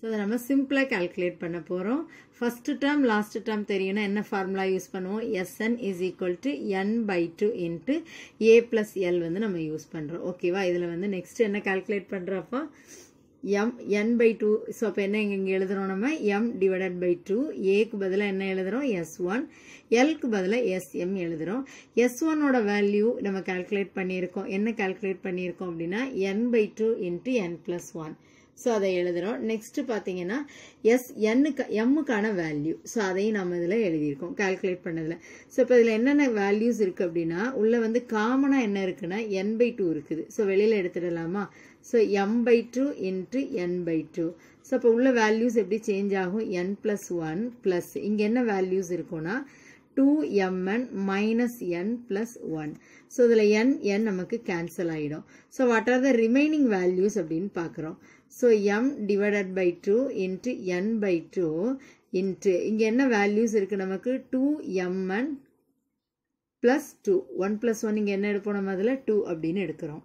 ஸோ அதை நம்ம சிம்பிளாக கேல்குலேட் பண்ண போகிறோம் ஃபஸ்ட்டு டேர்ம் லாஸ்ட்டு டேர்ம் தெரியும்னா என்ன ஃபார்முலா யூஸ் பண்ணுவோம் S n is equal to N by two into A plus l வந்து நம்ம யூஸ் பண்ணுறோம் ஓகேவா இதில் வந்து நெக்ஸ்ட் என்ன கால்குலேட் பண்ணுறப்போ m n by two so அப்போ என்ன இங்கே இங்கே எழுதுகிறோம் நம்ம எம் டிவைடட் பை டூ ஏக்கு பதிலாக என்ன எழுதுகிறோம் எஸ் ஒன் எல்க்கு பதிலாக எஸ் எம் எழுதுகிறோம் எஸ் ஒன்னோட வேல்யூ நம்ம கால்குலேட் பண்ணியிருக்கோம் என்ன கால்குலேட் பண்ணியிருக்கோம் அப்படின்னா n by two into n plus one so அதை எழுதுகிறோம் நெக்ஸ்ட் பார்த்தீங்கன்னா எஸ் எண்ணுக்கு எம்முக்கான வேல்யூ ஸோ அதையும் நம்ம இதில் எழுதியிருக்கோம் கால்குலேட் பண்ணதில் ஸோ இப்போ இதில் என்னென்ன வேல்யூஸ் இருக்குது அப்படின்னா உள்ளே வந்து காமனாக என்ன இருக்குன்னா என் பை டூ இருக்குது ஸோ வெளியில் எடுத்துடலாமா so m by two into n by two so அப்போ உள்ள வேல்யூஸ் எப்படி சேஞ்ச் ஆகும் என் ப்ளஸ் ஒன் ப்ளஸ் இங்கே என்ன வேல்யூஸ் இருக்குன்னா two m n minus n plus one so இதில் என் என் நமக்கு கேன்சல் ஆகிடும் so what are the remaining values அப்படின்னு பார்க்குறோம் so m divided by 2 into n by 2 into, இங்கே என்ன வேல்யூஸ் இருக்குது நமக்கு two m n plus two one plus one இங்கே என்ன எடுப்போம் நம்ம அதில் டூ அப்படின்னு எடுக்கிறோம்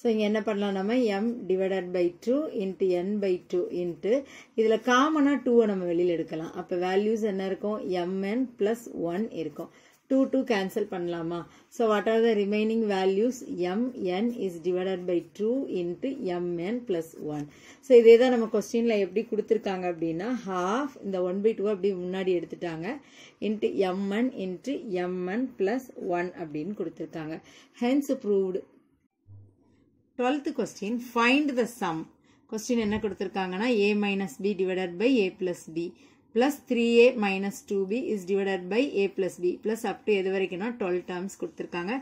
ஸோ இங்கே என்ன பண்ணலாம் நம்ம m divided by 2 into n by two into இதில் காமனாக டூவை நம்ம வெளியில் எடுக்கலாம் அப்போ வேல்யூஸ் என்ன இருக்கும் எம்என் ப்ளஸ் ஒன் இருக்கும் டூ 2 கேன்சல் பண்ணலாமா so what are the remaining values m n is divided by two into m n plus one so இதே தான் நம்ம கொஸ்டினில் எப்படி கொடுத்துருக்காங்க அப்படின்னா ஹாஃப் இந்த ஒன் by டூ அப்படி முன்னாடி எடுத்துட்டாங்க into m n into m n plus one அப்படின்னு கொடுத்துருக்காங்க hence proved 12th question find the sum question என்ன கொடுத்துருக்காங்கன்னா a minus b divided by a plus b plus 3a minus 2b is divided by a plus b plus up to எது வரைக்கும்னா 12 terms குட்திருக்காங்க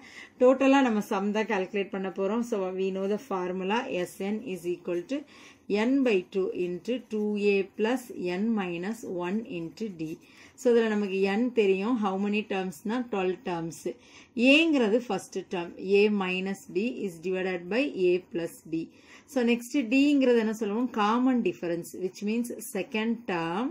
total நம்ம sum calculate பண்ண போரும் so we know the formula Sn is equal to n by 2 into 2a plus n minus 1 into d so இதில் நமக்கு n தெரியும் how many terms நா 12 terms ஏங்கிறது first term a minus b is divided by a plus b so next d இங்கிறது என்ன சொல்லும் common difference which means second term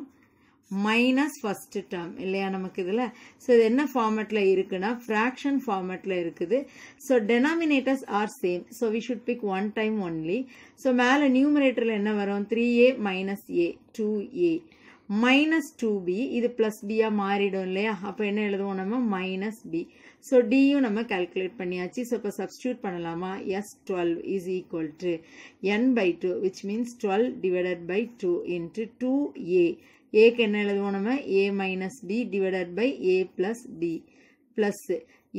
minus first term இல்லையா நமக்கு இதில் ஸோ இது என்ன ஃபார்மேட்டில் இருக்குன்னா ஃப்ராக்ஷன் ஃபார்மேட்டில் இருக்குது so denominators are same so we should pick one time only so மேலே நியூமரேட்டரில் என்ன வரும் three a minus a two a minus two b இது ப்ளஸ் பியாக மாறிடும் இல்லையா அப்போ என்ன எழுதுவோம் நம்ம மைனஸ் பி ஸோ டியும் நம்ம கேல்குலேட் பண்ணியாச்சு ஸோ இப்போ சப்ஸ்டியூட் பண்ணலாமா S twelve is equal to N by two which means twelve divided by two into two a ஏக்கு என்ன எழுதுவோம் நம்ம a minus d divided by a plus d plus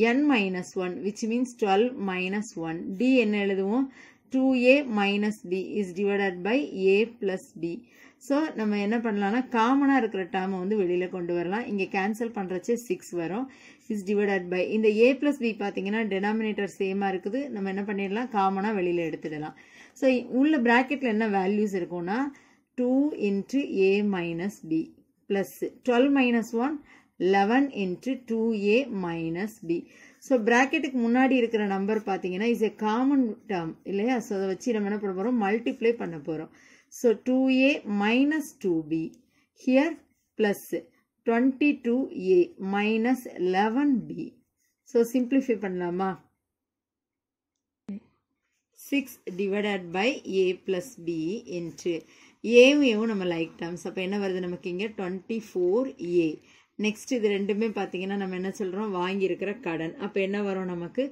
N minus one which means twelve minus one d என்ன எழுதுவோம் two a minus d is divided by a plus d so நம்ம என்ன பண்ணலாம்னா காமனாக இருக்கிற டேர்மை வந்து வெளியில் கொண்டு வரலாம் இங்கே கேன்சல் பண்ணுறச்சே சிக்ஸ் வரும் இஸ் டிவைடட் பை இந்த ஏ ப்ளஸ் பி பார்த்தீங்கன்னா டெனாமினேட்டர் சேமாக இருக்குது நம்ம என்ன பண்ணிடலாம் காமனாக வெளியில் எடுத்துடலாம் ஸோ உள்ள ப்ராக்கெட்டில் என்ன வேல்யூஸ் இருக்கும்னா 2 into a minus b plus 12 minus 1 11 into 2a minus b. So ப்ராக்கெட்டுக்கு முன்னாடி இருக்கிற நம்பர் பார்த்தீங்கன்னா இஸ் எ காமன் டேர்ம் இல்லையா ஸோ அதை வச்சு நம்ம என்ன பண்ண போகிறோம் மல்டிப்ளை பண்ண போகிறோம் so two a minus two b here plus twenty two a minus eleven b so simplify பண்ணலாமா six divided by a plus b into ஏவும் ஏவும் நம்ம லைக் டேர்ம்ஸ் அப்போ என்ன வருது நமக்கு இங்கே டுவெண்ட்டி ஃபோர் ஏ நெக்ஸ்ட் இது ரெண்டுமே பார்த்தீங்கன்னா நம்ம என்ன சொல்கிறோம் வாங்கியிருக்கிற கடன் அப்போ என்ன வரும் நமக்கு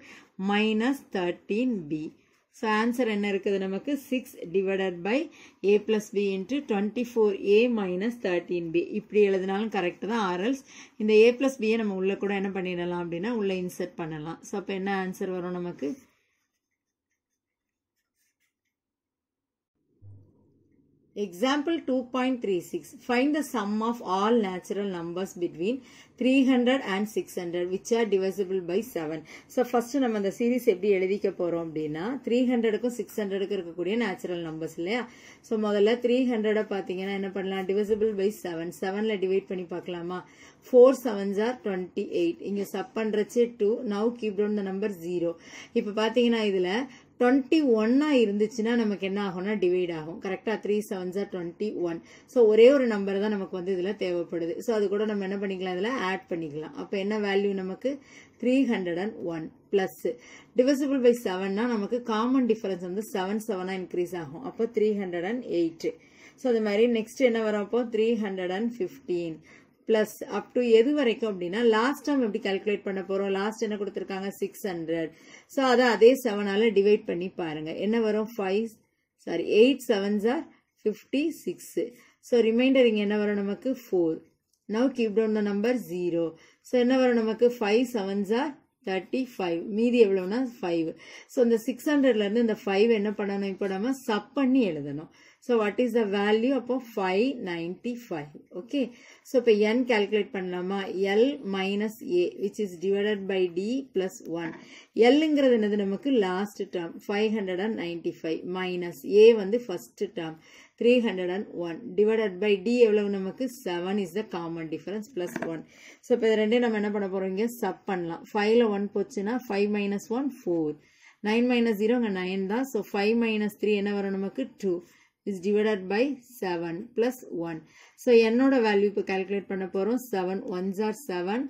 minus thirteen b so answer என்ன இருக்குது நமக்கு six divided by a plus b into twenty four a minus thirteen b இப்படி எழுதினாலும் கரெக்டு தான் ஆர்எல்ஸ் இந்த ஏ ப்ளஸ் பியை நம்ம உள்ளே கூட என்ன பண்ணிடலாம் அப்படின்னா உள்ளே இன்சர்ட் பண்ணலாம் ஸோ அப்போ என்ன ஆன்சர் வரும் நமக்கு Example 2.36. Find the sum of all natural numbers between 300 and 600 which are divisible by 7. So, first நம்ம இந்த series எப்படி எழுதிக்க போகிறோம் அப்படின்னா 300க்கும் 600க்கு இருக்கக்கூடிய natural numbers இல்லையா ஸோ முதல்ல 300 பார்த்தீங்கன்னா என்ன பண்ணலாம் divisible by 7. 7ல டிவைட் பண்ணி பார்க்கலாமா four sevens are twenty eight இங்கே சப் பண்ணுறச்சு two now keep down the number zero இப்போ பார்த்தீங்கன்னா இதில் டுவெண்ட்டி ஒன்னாக இருந்துச்சுன்னா நமக்கு என்ன ஆகும்னா டிவைட் ஆகும் கரெக்டாக த்ரீ செவன்ஸாக டுவெண்ட்டி ஒன் ஸோ ஒரே ஒரு நம்பர் தான் நமக்கு வந்து இதில் தேவைப்படுது ஸோ அது கூட நம்ம என்ன பண்ணிக்கலாம் இதில் ஆட் பண்ணிக்கலாம் அப்போ என்ன வேல்யூ நமக்கு three hundred and one plus divisible by செவன்னா நமக்கு காமன் டிஃபரன்ஸ் வந்து செவன் செவனாக இன்க்ரீஸ் ஆகும் அப்போ three hundred and eight so அது மாதிரி நெக்ஸ்ட் என்ன வரும் அப்போ three hundred and fifteen plus up to எது வரைக்கும் அப்படின்னா லாஸ்ட் டைம் எப்படி கால்குலேட் பண்ண போகிறோம் லாஸ்ட் என்ன கொடுத்துருக்காங்க சிக்ஸ் ஹண்ட்ரட் ஸோ அதை அதே செவனால் டிவைட் பண்ணி பாருங்கள் என்ன வரும் five sorry eight sevens are fifty six so remainder இங்கே என்ன வரும் நமக்கு four now keep down the number zero so என்ன வரும் நமக்கு five sevens are thirty five மீதி எவ்வளோனா ஃபைவ் ஸோ இந்த சிக்ஸ் ஹண்ட்ரட்லேருந்து இந்த ஃபைவ் என்ன பண்ணணும் இப்போ நம்ம சப் பண்ணி எழுதணும் so what is the value அப்போ five ninety five okay so இப்போ என் கால்குலேட் பண்ணலாமா L minus A which is divided by D plus one எல்லுங்கிறது என்னது நமக்கு last term five hundred and ninety five minus ஏ வந்து first term three hundred and one divided by d எவ்வளவு நமக்கு seven is the common difference plus one so இப்போ இது ரெண்டையும் நம்ம என்ன பண்ண போகிறோம் இங்கே சப் பண்ணலாம் ஃபைவ்ல ஒன் போச்சுன்னா five minus one four nine minus zero அங்கே நைன் தான் ஸோ ஃபைவ் மைனஸ் த்ரீ என்ன வரும் நமக்கு two is divided by seven plus one so என்னோட வேல்யூ இப்போ கால்குலேட் பண்ண போகிறோம் seven ones are seven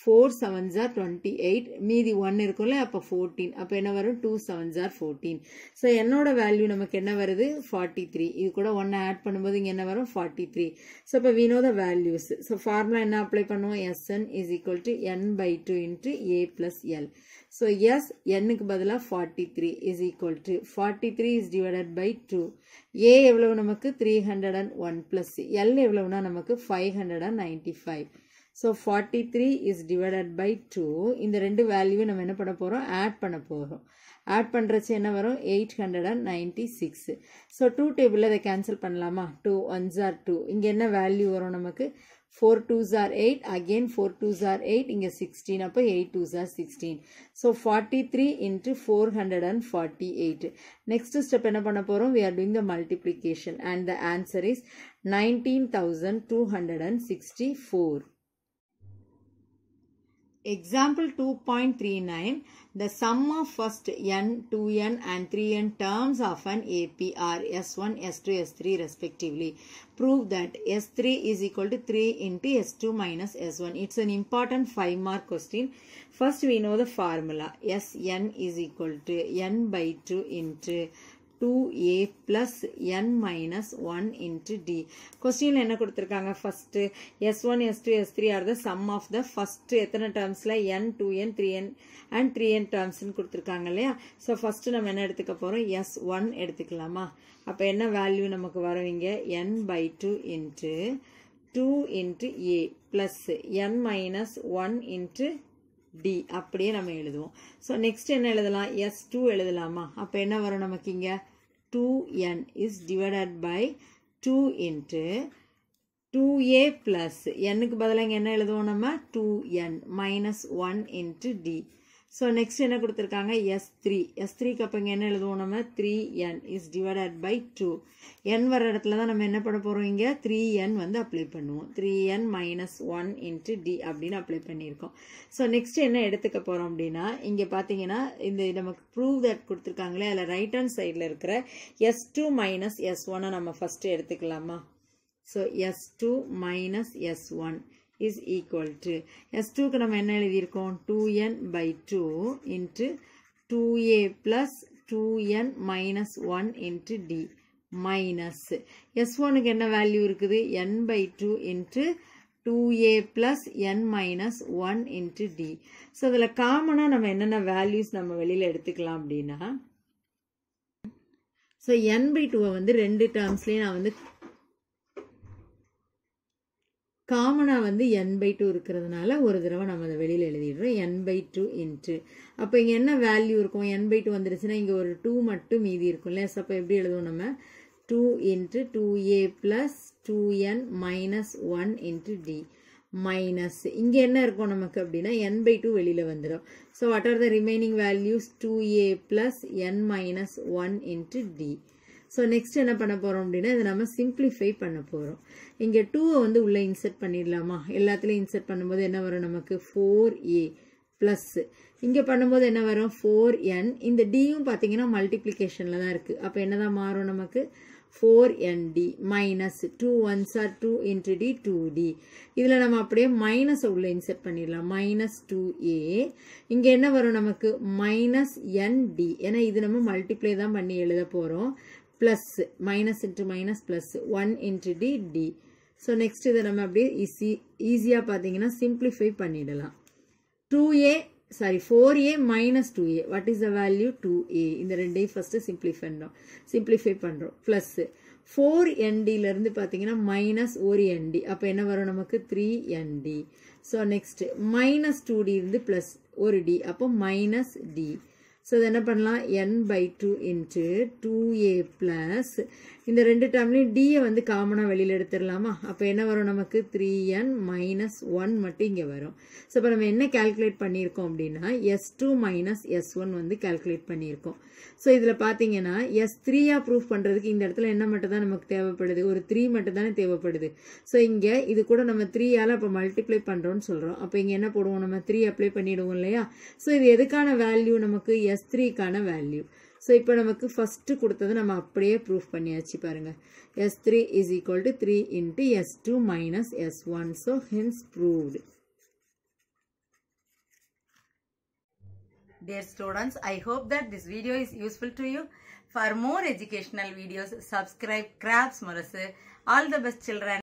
four sevens are twenty eight மீதி ஒன் இருக்கும்ல அப்போ ஃபோர்டீன் அப்போ என்ன வரும் two sevens are fourteen so என்னோட வேல்யூ நமக்கு என்ன வருது ஃபார்ட்டி த்ரீ இது கூட ஒன்றை ஆட் பண்ணும்போது இங்கே என்ன வரும் ஃபார்ட்டி த்ரீ ஸோ இப்போ வினோத த வேல்யூஸ் ஸோ ஃபார்முலா என்ன அப்ளை பண்ணுவோம் S n is equal to N by two into A plus l So S nக்கு பதிலா 43 is equal to 43 is divided by 2 A எவ்வளவு நமக்கு 301 plus L எவ்வளவுனா நமக்கு 595 so 43 is divided by 2 இந்த ரெண்டு value நம்ம என்ன பண்ண போகிறோம் ஆட் பண்ண போகிறோம் ஆட் பண்ணுறச்சு என்ன வரும் eight hundred and ninety six so two டேபிளில் இதை கேன்சல் பண்ணலாமா டூ ஒன்ஸ் ஆர் டூ இங்கே என்ன வேல்யூ வரும் நமக்கு four twos are eight again four twos are eight இங்கே சிக்ஸ்டீன் அப்போ eight twos are sixteen so forty three into four hundred and forty eight next step என்ன பண்ண போகிறோம் we are doing the multiplication and the answer is nineteen thousand two hundred and sixty four Example 2.39 The sum of first n, 2n and 3n terms of an AP are S1, S2, S3 respectively. Prove that S3 is equal to 3 into S2 minus S1. It's an important 5 mark question. First we know the formula. Sn is equal to n by 2 into 2a plus n minus 1 into d. கொஸ்டியில் என்ன கொடுத்திருக்காங்க first s1, s2, s3 are the sum of the first எத்தன termsல n, 2n, 3n and 3n terms கொடுத்திருக்காங்க இல்லையா so first நம்ம என்ன எடுத்துக்கப் போரும் s1 எடுத்துக்கலாமா அப்பு என்ன value நமக்கு வரும் இங்க n by 2 into 2 into a plus n minus 1 into D, அப்படியே நம்ம எழுதுவோம் So, next என்ன எழுதலாம் S2 டூ எழுதலாமா அப்போ என்ன வரும் நமக்கிங்க? 2n is divided by 2 into 2a plus n க்கு பதிலாக என்ன எழுதுவோம் நம்ம 2n minus 1 into d so next என்ன கொடுத்துருக்காங்க எஸ் த்ரீ எஸ் த்ரீக்கு அப்போ இங்கே என்ன எழுதுவோம் நம்ம three n is divided by two n வர இடத்துல தான் நம்ம என்ன பண்ண போகிறோம் இங்கே த்ரீ என் வந்து அப்ளை பண்ணுவோம் three n minus one into d அப்படின்னு அப்ளை பண்ணியிருக்கோம் ஸோ நெக்ஸ்ட் என்ன எடுத்துக்க போகிறோம் அப்படின்னா இங்கே பார்த்தீங்கன்னா இந்த நமக்கு ப்ரூவ் தட் கொடுத்துருக்காங்களே அதில் ரைட் ஹேண்ட் சைடில் இருக்கிற எஸ் டூ மைனஸ் எஸ் ஒன்னை நம்ம ஃபஸ்ட்டு எடுத்துக்கலாமா so S two minus S one is equal to S டூக்கு நம்ம என்ன எழுதியிருக்கோம் two n by two into two a plus two n minus one into d S ஒனுக்கு என்ன வேல்யூ இருக்குது n by two into two a plus N minus one into d so அதில் காமனாக நம்ம என்னென்ன வேல்யூஸ் நம்ம வெளியில் எடுத்துக்கலாம் அப்படின்னா ஸோ என் பை டூவை வந்து ரெண்டு termsலே நான் வந்து காமனாக வந்து என் பை டூ இருக்கிறதுனால ஒரு தடவை நம்ம அதை வெளியில் எழுதிடுறோம் என் பை டூ இன்ட்டு அப்போ இங்கே என்ன வேல்யூ இருக்கும் என் பை டூ வந்துருச்சுன்னா இங்கே ஒரு டூ மட்டும் மீதி இருக்கும் இல்லையா அப்போ எப்படி எழுதுவோம் நம்ம two into two a plus two n minus one into d minus இங்கே என்ன இருக்கும் நமக்கு அப்படின்னா என் பை டூ வெளியில் வந்துடும் so what are the remaining values two a plus N minus one into d so next என்ன பண்ண போகிறோம் அப்படின்னா இதை நம்ம சிம்பிளிஃபை பண்ண போகிறோம் இங்கே டூவை வந்து உள்ளே இன்சர்ட் பண்ணிடலாமா எல்லாத்துலேயும் இன்சர்ட் பண்ணும்போது என்ன வரும் நமக்கு ஃபோர் ஏ ப்ளஸ்ஸு இங்கே பண்ணும்போது என்ன வரும் ஃபோர் என் இந்த டியும் பார்த்தீங்கன்னா மல்டிப்ளிகேஷனில் தான் இருக்குது அப்போ என்ன தான் மாறும் நமக்கு four n d minus two ones are two into d two d இதில் நம்ம அப்படியே மைனஸ் உள்ளே இன்செர்ட் பண்ணிடலாம் மைனஸ் டூ ஏ இங்கே என்ன வரும் நமக்கு மைனஸ் என் டி ஏன்னா இது நம்ம மல்டிப்ளை தான் பண்ணி எழுத போகிறோம் plus minus into minus plus one into d d so next இதை நம்ம அப்படியே ஈஸி ஈஸியாக பார்த்தீங்கன்னா பண்ணிடலாம் two a sorry four a minus two a what is the value two a இந்த ரெண்டையும் first simplify பண்ணும் simplify பண்ணுறோம் ப்ளஸ்ஸு ஃபோர் என்டிலேருந்து பார்த்தீங்கன்னா மைனஸ் ஒரு என்டி அப்போ என்ன வரும் நமக்கு three so so next minus two d இருந்து ப்ளஸ் ஒரு டி அப்போ மைனஸ் டி ஸோ அது என்ன பண்ணலாம் n by two into two a plus இந்த ரெண்டு டேர்ம்லையும் டியை வந்து காமனாக வெளியில் எடுத்துடலாமா அப்போ என்ன வரும் நமக்கு த்ரீ என் மைனஸ் ஒன் மட்டும் இங்கே வரும் ஸோ இப்போ நம்ம என்ன கேல்குலேட் பண்ணியிருக்கோம் அப்படின்னா S two minus S one வந்து கேல்குலேட் பண்ணியிருக்கோம் ஸோ இதில் பார்த்தீங்கன்னா எஸ் த்ரீயாக ப்ரூஃப் பண்ணுறதுக்கு இந்த இடத்துல என்ன மட்டும் தான் நமக்கு தேவைப்படுது ஒரு த்ரீ மட்டும் தானே தேவைப்படுது ஸோ இங்கே இது கூட நம்ம த்ரீயால் அப்போ மல்டிப்ளை பண்ணுறோன்னு சொல்கிறோம் அப்போ இங்கே என்ன போடுவோம் நம்ம த்ரீ அப்ளை பண்ணிவிடுவோம் இல்லையா ஸோ இது எதுக்கான வேல்யூ நமக்கு எஸ் த்ரீக்கான வேல்யூ ஸோ இப்போ நமக்கு ஃபஸ்ட்டு கொடுத்தது நம்ம அப்படியே ப்ரூஃப் பண்ணியாச்சு பாருங்கள் S three is equal to three into S two minus S one so hence proved dear students I hope that this video is useful to you for more educational videos subscribe கிராப்ஸ் மொரசு all the best children